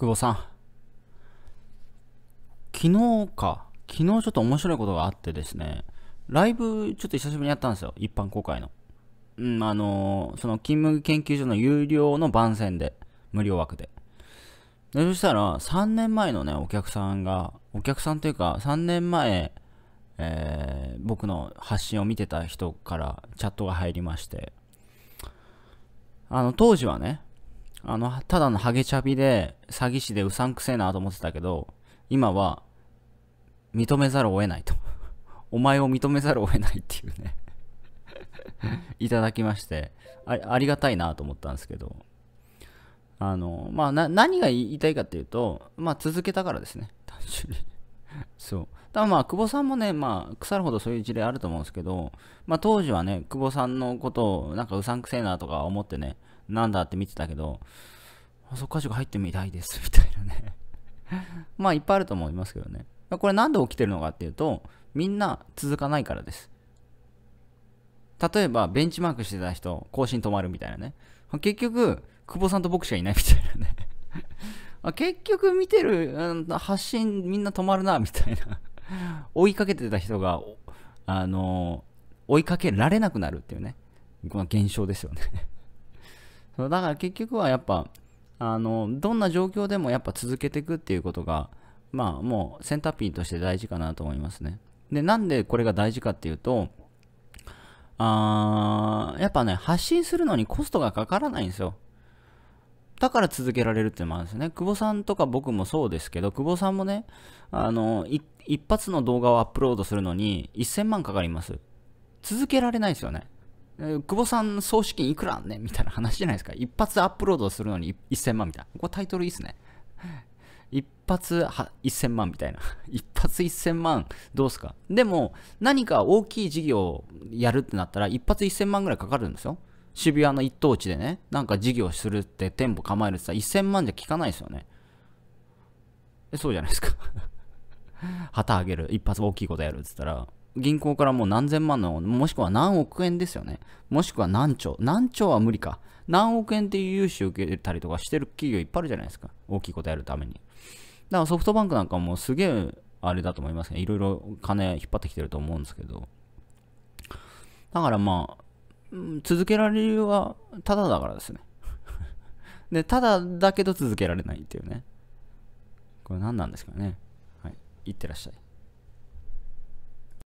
久保さん。昨日か、昨日ちょっと面白いことがあってですね、ライブちょっと久しぶりにやったんですよ、一般公開の。うん、あのー、その勤務研究所の有料の番宣で、無料枠で。でそしたら、3年前のね、お客さんが、お客さんというか、3年前、えー、僕の発信を見てた人からチャットが入りまして、あの、当時はね、あの、ただのハゲチャビで、詐欺師でうさんくせえなと思ってたけど、今は、認めざるを得ないと。お前を認めざるを得ないっていうね いただきましてあ、ありがたいなと思ったんですけど、あの、まあ、何が言いたいかっていうと、まあ、続けたからですね、単純にそう。だからまあ、久保さんもね、まあ、腐るほどそういう事例あると思うんですけど、まあ当時はね、久保さんのことをなんかうさんくせえなとか思ってね、なんだって見てたけど、そっかし入ってみたいです、みたいなね。まあいっぱいあると思いますけどね。これなんで起きてるのかっていうと、みんな続かないからです。例えば、ベンチマークしてた人、更新止まるみたいなね。結局、久保さんと僕しかいないみたいなね。あ結局見てる、うん、発信みんな止まるなみたいな 追いかけてた人があの追いかけられなくなるっていうねこの現象ですよね そうだから結局はやっぱあのどんな状況でもやっぱ続けていくっていうことがまあもうセンターピンとして大事かなと思いますねでなんでこれが大事かっていうとあやっぱね発信するのにコストがかからないんですよだから続けられるっていうのもあるんですよね。久保さんとか僕もそうですけど、久保さんもね、あの、一発の動画をアップロードするのに1000万かかります。続けられないですよね。久保さん総資金いくらあんねんみたいな話じゃないですか。一発アップロードするのに1000万みたいな。ここタイトルいいっすね。一発1000万みたいな。一発1000万どうすか。でも、何か大きい事業をやるってなったら、一発1000万ぐらいかかるんですよ。渋谷の一等地でね、なんか事業するって店舗構えるってさ、1000万じゃ効かないですよね。え、そうじゃないですか 旗あげる、一発大きいことやるって言ったら、銀行からもう何千万の、もしくは何億円ですよね。もしくは何兆。何兆は無理か。何億円っていう融資を受けたりとかしてる企業いっぱいあるじゃないですか。大きいことやるために。だからソフトバンクなんかもすげえあれだと思いますね。いろいろ金引っ張ってきてると思うんですけど。だからまあ、うん、続けられる理由はただだからですね で、ただだけど続けられないっていうね。これ何なんですかね。はい。いってらっしゃい。